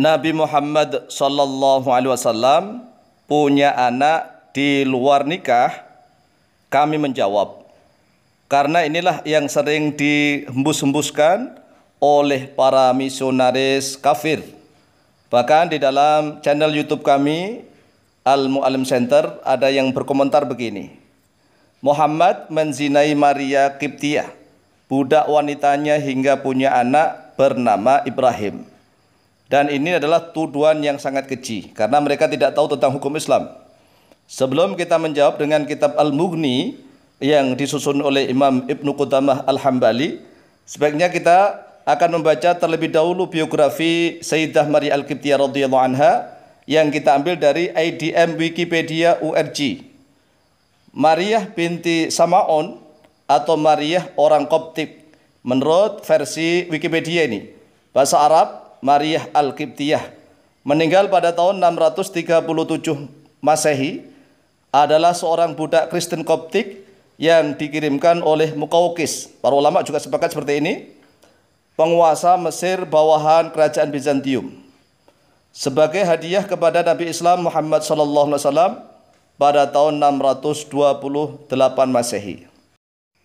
Nabi Muhammad Sallallahu Alaihi Wasallam punya anak di luar nikah, kami menjawab. Karena inilah yang sering dihembus-hembuskan oleh para misionaris kafir. Bahkan di dalam channel YouTube kami, Al Mu'alim Center, ada yang berkomentar begini. Muhammad menzinai Maria Kiptia, budak wanitanya hingga punya anak bernama Ibrahim. Dan ini adalah tuduhan yang sangat keji karena mereka tidak tahu tentang hukum Islam. Sebelum kita menjawab dengan kitab Al-Mughni yang disusun oleh Imam Ibnu Qudamah Al-Hambali, sebaiknya kita akan membaca terlebih dahulu biografi Sayyidah Maria Al-Qibtiyah radhiyallahu anha yang kita ambil dari IDM Wikipedia URG. Maria binti Samaon atau Maria orang Koptik menurut versi Wikipedia ini. Bahasa Arab Maria Al-Qibtiyah meninggal pada tahun 637 Masehi adalah seorang budak Kristen Koptik yang dikirimkan oleh Mukaukis. Para ulama juga sepakat seperti ini. Penguasa Mesir bawahan kerajaan Bizantium. Sebagai hadiah kepada Nabi Islam Muhammad SAW pada tahun 628 Masehi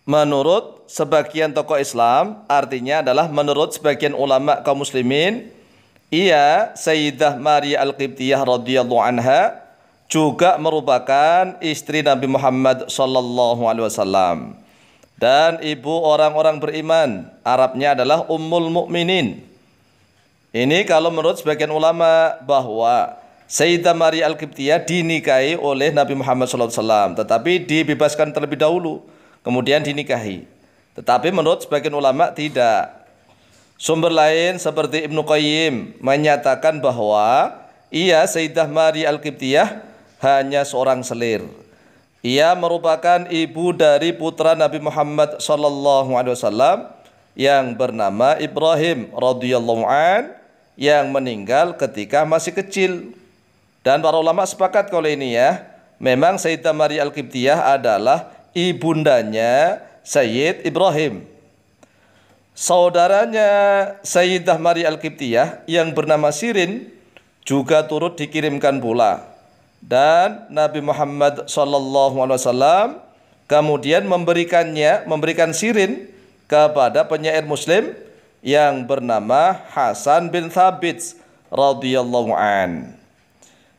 menurut sebagian tokoh Islam artinya adalah menurut sebagian ulama kaum muslimin ia Sayyidah Maria Al-Qibtiyah radhiyallahu anha juga merupakan istri Nabi Muhammad sallallahu alaihi wasallam dan ibu orang-orang beriman Arabnya adalah Ummul Mukminin ini kalau menurut sebagian ulama bahwa Sayyidah Maria Al-Qibtiyah dinikahi oleh Nabi Muhammad sallallahu alaihi wasallam tetapi dibebaskan terlebih dahulu kemudian dinikahi. Tetapi menurut sebagian ulama tidak. Sumber lain seperti Ibnu Qayyim menyatakan bahwa ia Sayyidah Mari Al-Qibtiyah hanya seorang selir. Ia merupakan ibu dari putra Nabi Muhammad sallallahu alaihi wasallam yang bernama Ibrahim radhiyallahu an yang meninggal ketika masih kecil. Dan para ulama sepakat kalau ini ya, memang Sayyidah Maria Al-Qibtiyah adalah ibundanya Sayyid Ibrahim. Saudaranya Sayyidah Mari al kiptiyah yang bernama Sirin juga turut dikirimkan pula. Dan Nabi Muhammad SAW kemudian memberikannya memberikan Sirin kepada penyair muslim yang bernama Hasan bin Thabit radhiyallahu an.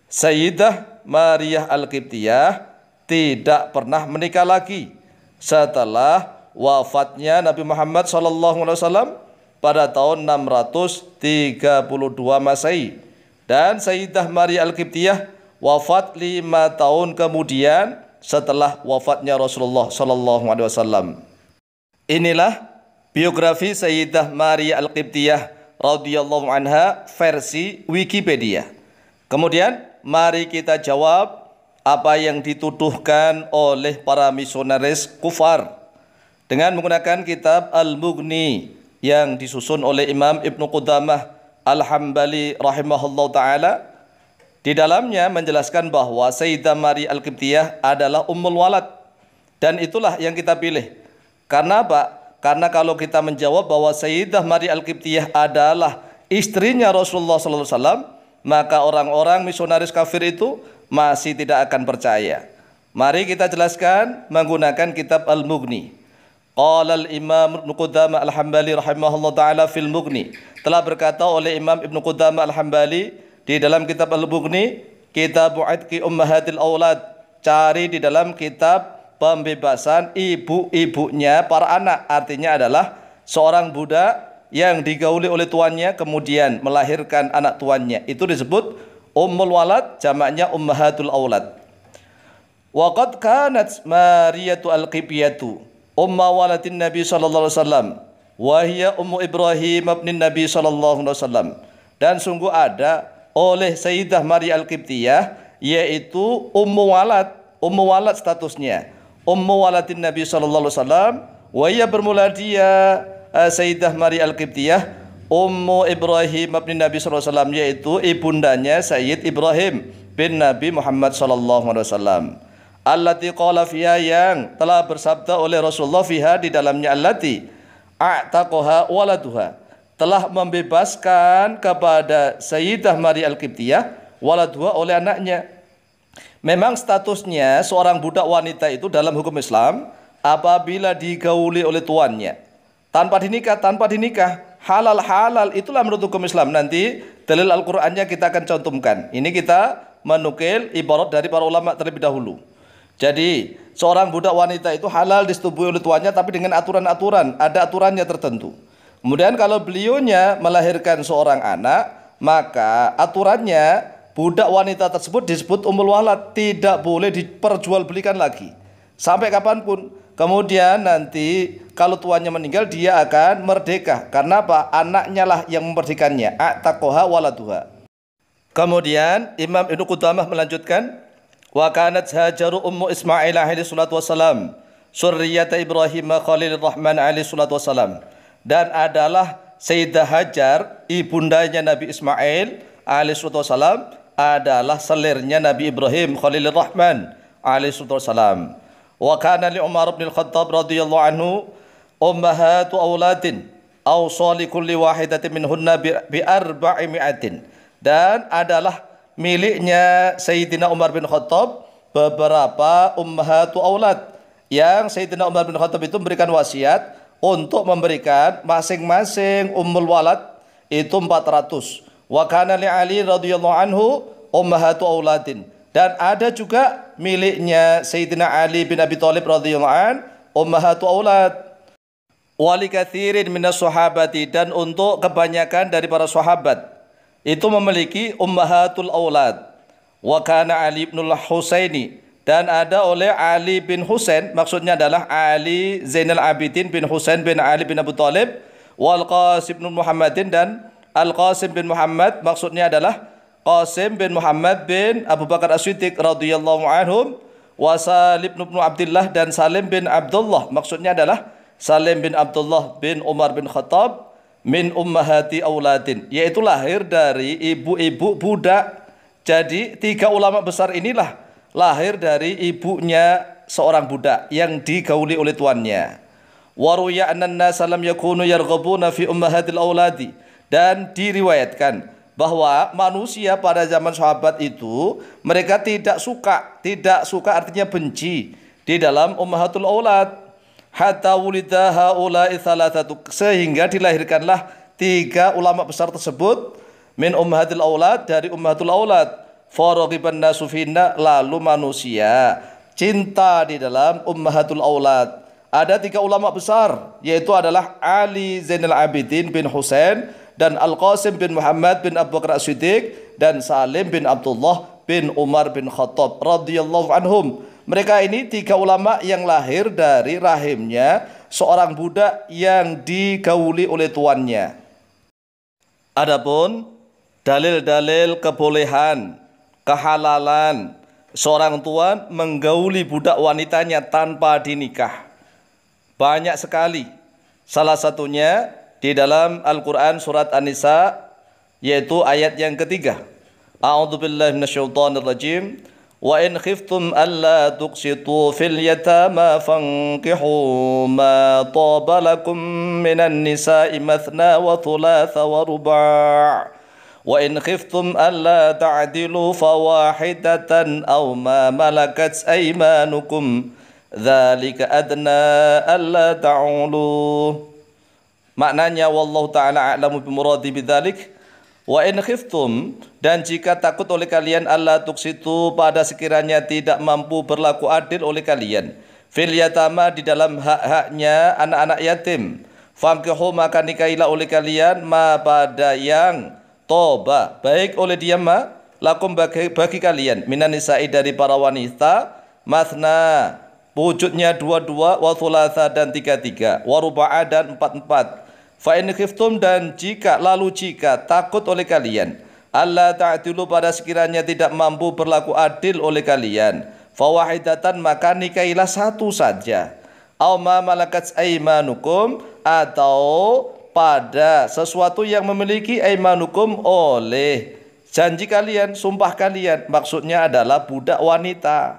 Sayyidah Maria Al-Qibtiyah tidak pernah menikah lagi setelah wafatnya Nabi Muhammad SAW pada tahun 632 Masehi dan Sayyidah Maria Al-Qibtiyah wafat lima tahun kemudian setelah wafatnya Rasulullah SAW. Inilah biografi Sayyidah Maria Al-Qibtiyah radhiyallahu anha versi Wikipedia. Kemudian mari kita jawab apa yang dituduhkan oleh para misionaris kufar dengan menggunakan kitab Al-Mughni yang disusun oleh Imam Ibn Qudamah Al-Hambali rahimahullah taala di dalamnya menjelaskan bahwa Sayyidah Mari Al-Qibtiyah adalah ummul walad dan itulah yang kita pilih. Karena apa? Karena kalau kita menjawab bahwa Sayyidah Mari Al-Qibtiyah adalah istrinya Rasulullah SAW maka orang-orang misionaris kafir itu masih tidak akan percaya. Mari kita jelaskan menggunakan kitab Al-Mughni. Qala al-Imam Ibn Qudamah Al-Hambali rahimahullah taala fil Mughni. Telah berkata oleh Imam Ibn Qudamah Al-Hambali di dalam kitab Al-Mughni, Kitab Atqi Ummahatil Aulad. Cari di dalam kitab pembebasan ibu-ibunya para anak. Artinya adalah seorang budak yang digauli oleh tuannya kemudian melahirkan anak tuannya. Itu disebut Ummul walad jamaknya ummahatul aulad. Waqad kanat Mariyatu al-Qibyatu umma walatin Nabi sallallahu alaihi wasallam wa hiya ummu Ibrahim ibn Nabi sallallahu alaihi wasallam. Dan sungguh ada oleh Sayyidah Maria al-Qibtiyah yaitu ummu walad, ummu walad statusnya. Ummu walatin Nabi sallallahu alaihi wasallam wa bermula dia eh, Sayyidah Maria al-Qibtiyah Ummu Ibrahim bin Nabi SAW yaitu ibundanya Sayyid Ibrahim bin Nabi Muhammad SAW Allati qala fiha yang telah bersabda oleh Rasulullah fiha di dalamnya allati a'taqaha waladuha telah membebaskan kepada Sayyidah Maria Al-Qibtiyah waladuha oleh anaknya. Memang statusnya seorang budak wanita itu dalam hukum Islam apabila digauli oleh tuannya tanpa dinikah tanpa dinikah halal-halal itulah menurut hukum Islam. Nanti dalil Al-Qur'annya kita akan contohkan. Ini kita menukil ibarat dari para ulama terlebih dahulu. Jadi, seorang budak wanita itu halal disetubuhi oleh tuannya tapi dengan aturan-aturan, ada aturannya tertentu. Kemudian kalau beliaunya melahirkan seorang anak, maka aturannya budak wanita tersebut disebut umul walad tidak boleh diperjualbelikan lagi sampai kapanpun Kemudian nanti kalau tuannya meninggal dia akan merdeka. Karena apa? Anaknya lah yang memerdekakannya. Atakoha waladuha. Kemudian Imam Ibn Qudamah melanjutkan wa kanat Hajaru ummu Ismail alaihi salatu wassalam. surriyata Ibrahim Khalil Rahman alaihi salatu wassalam. dan adalah Sayyidah Hajar ibundanya Nabi Ismail alaihi salatu wassalam. adalah selirnya Nabi Ibrahim Khalil Rahman alaihi salatu wassalam wa kana li Umar وكان لعمر بن الخطاب رضي الله عنه أمهات أولاد أوصى لكل bi arba'i mi'atin dan adalah miliknya Sayyidina Umar bin Khattab beberapa ummahatu aulad yang Sayyidina Umar bin Khattab itu memberikan wasiat untuk memberikan masing-masing ummul walad itu 400 wa kana li Ali radhiyallahu anhu ummahatu auladin dan ada juga miliknya Sayyidina Ali bin Abi Thalib radhiyallahu an ummahatu aulad wali kathirin minas sahabati dan untuk kebanyakan dari para sahabat itu memiliki ummahatul aulad wa kana Ali bin Husaini dan ada oleh Ali bin Husain maksudnya adalah Ali Zainal Abidin bin Husain bin Ali bin Abi Thalib wal Qasim bin Muhammadin dan Al Qasim bin Muhammad maksudnya adalah Qasim bin Muhammad bin Abu Bakar As-Siddiq radhiyallahu anhum wa Salim bin Abdullah dan Salim bin Abdullah maksudnya adalah Salim bin Abdullah bin Umar bin Khattab min ummahati auladin yaitu lahir dari ibu-ibu budak jadi tiga ulama besar inilah lahir dari ibunya seorang budak yang digauli oleh tuannya waruya anna salam yakunu yarghabuna fi ummahatil auladi dan diriwayatkan bahwa manusia pada zaman sahabat itu mereka tidak suka, tidak suka artinya benci di dalam ummahatul aulad hatta wulida haula satu sehingga dilahirkanlah tiga ulama besar tersebut min ummahatul aulad dari ummahatul aulad faraghiban nasu finna lalu manusia cinta di dalam ummahatul aulad ada tiga ulama besar yaitu adalah Ali Zainal Abidin bin Husain dan Al-Qasim bin Muhammad bin Abu Bakar siddiq dan Salim bin Abdullah bin Umar bin Khattab radhiyallahu anhum. Mereka ini tiga ulama yang lahir dari rahimnya seorang budak yang digauli oleh tuannya. Adapun dalil-dalil kebolehan, kehalalan seorang tuan menggauli budak wanitanya tanpa dinikah. Banyak sekali. Salah satunya di dalam Al-Quran surat An-Nisa yaitu ayat yang ketiga. A'udhu billahi minasyaitonir rajim. Wa in khiftum alla tuqsitu fil yatama fankihu ma taba lakum minan nisa'i mathna wa thulatha wa ruba'. Wa in khiftum alla ta'dilu fawahidatan aw ma malakat aymanukum. Dzalika adna alla ta'ulu. Maknanya wallahu taala a'lamu bimuradi bidzalik. Wa in khiftum dan jika takut oleh kalian Allah tuksitu pada sekiranya tidak mampu berlaku adil oleh kalian fil yatama di dalam hak-haknya anak-anak yatim. Fankihu maka nikailah oleh kalian ma pada yang toba baik oleh dia ma lakum bagi, bagi kalian minan nisa'i dari para wanita masna wujudnya dua-dua wa thulatha dan tiga-tiga wa dan empat-empat Fa in khiftum dan jika lalu jika takut oleh kalian Allah ta'dilu pada sekiranya tidak mampu berlaku adil oleh kalian fawahidatan maka nikailah satu saja au ma malakat aimanukum atau pada sesuatu yang memiliki aimanukum oleh janji kalian, sumpah kalian. Maksudnya adalah budak wanita.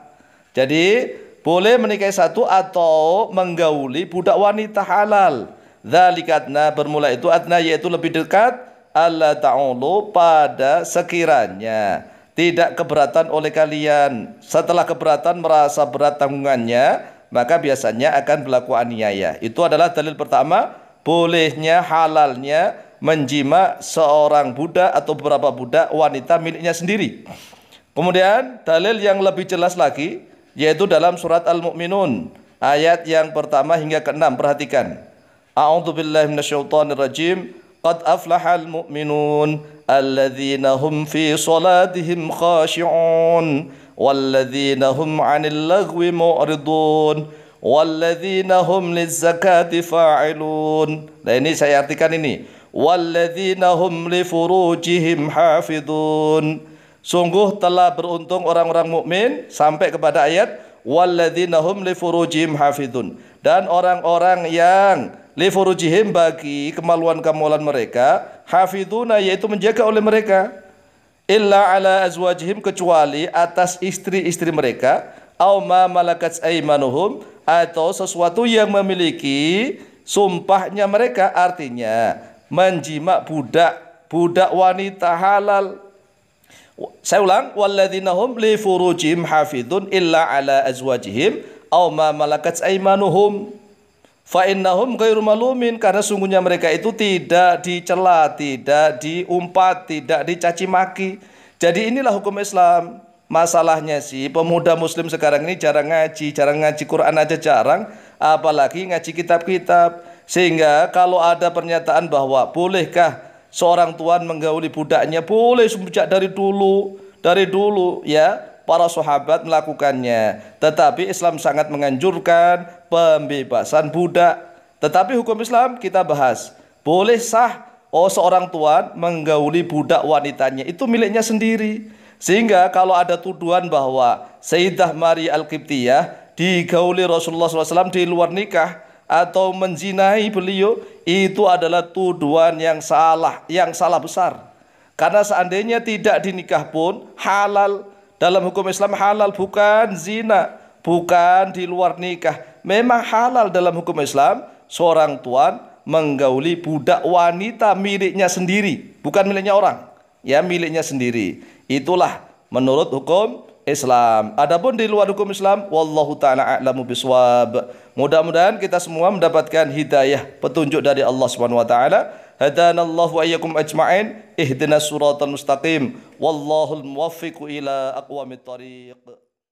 Jadi boleh menikahi satu atau menggauli budak wanita halal. Zalikatna bermula itu adna yaitu lebih dekat Allah ta'ulu pada sekiranya tidak keberatan oleh kalian setelah keberatan merasa berat tanggungannya maka biasanya akan berlaku aniaya itu adalah dalil pertama bolehnya halalnya menjima seorang budak atau beberapa budak wanita miliknya sendiri kemudian dalil yang lebih jelas lagi yaitu dalam surat al-mu'minun ayat yang pertama hingga keenam perhatikan أعوذ بالله من الشيطان الرجيم قد أفلح المؤمنون الذين هم في صلاتهم خاشعون والذين هم عن اللغو معرضون والذين هم للزكاة فاعلون Nah ini saya artikan ini Walladhina hum li furujihim hafidun Sungguh telah beruntung orang-orang mukmin sampai kepada ayat Walladhina hum li furujihim hafidun Dan orang-orang yang Leforujihim bagi kemaluan kemaluan mereka hafiduna yaitu menjaga oleh mereka illa ala azwajihim kecuali atas istri-istri mereka Auma malakats malakat aimanuhum atau sesuatu yang memiliki sumpahnya mereka artinya menjima budak budak wanita halal saya ulang Walladhinahum lifurujihim hafidun illa ala azwajihim auma malakats malakat aimanuhum Fa'innahum ghairu malumin karena sungguhnya mereka itu tidak dicela, tidak diumpat, tidak dicaci maki. Jadi inilah hukum Islam. Masalahnya sih pemuda muslim sekarang ini jarang ngaji, jarang ngaji Quran aja jarang, apalagi ngaji kitab-kitab. Sehingga kalau ada pernyataan bahwa bolehkah seorang tuan menggauli budaknya? Boleh sejak dari dulu, dari dulu ya para sahabat melakukannya. Tetapi Islam sangat menganjurkan pembebasan budak. Tetapi hukum Islam kita bahas. Boleh sah oh seorang tuan menggauli budak wanitanya itu miliknya sendiri. Sehingga kalau ada tuduhan bahwa Sayyidah Maria Al-Qibtiyah digauli Rasulullah SAW di luar nikah atau menzinai beliau itu adalah tuduhan yang salah, yang salah besar. Karena seandainya tidak dinikah pun halal dalam hukum Islam halal bukan zina, bukan di luar nikah, memang halal dalam hukum Islam seorang tuan menggauli budak wanita miliknya sendiri, bukan miliknya orang. Ya, miliknya sendiri. Itulah menurut hukum Islam. Adapun di luar hukum Islam, wallahu taala a'lamu biswab. Mudah-mudahan kita semua mendapatkan hidayah, petunjuk dari Allah Subhanahu wa taala. Hadana Allah wa iyyakum ajma'in. Ihdinas siratal mustaqim. Wallahu muwaffiqu ila aqwamit tariq.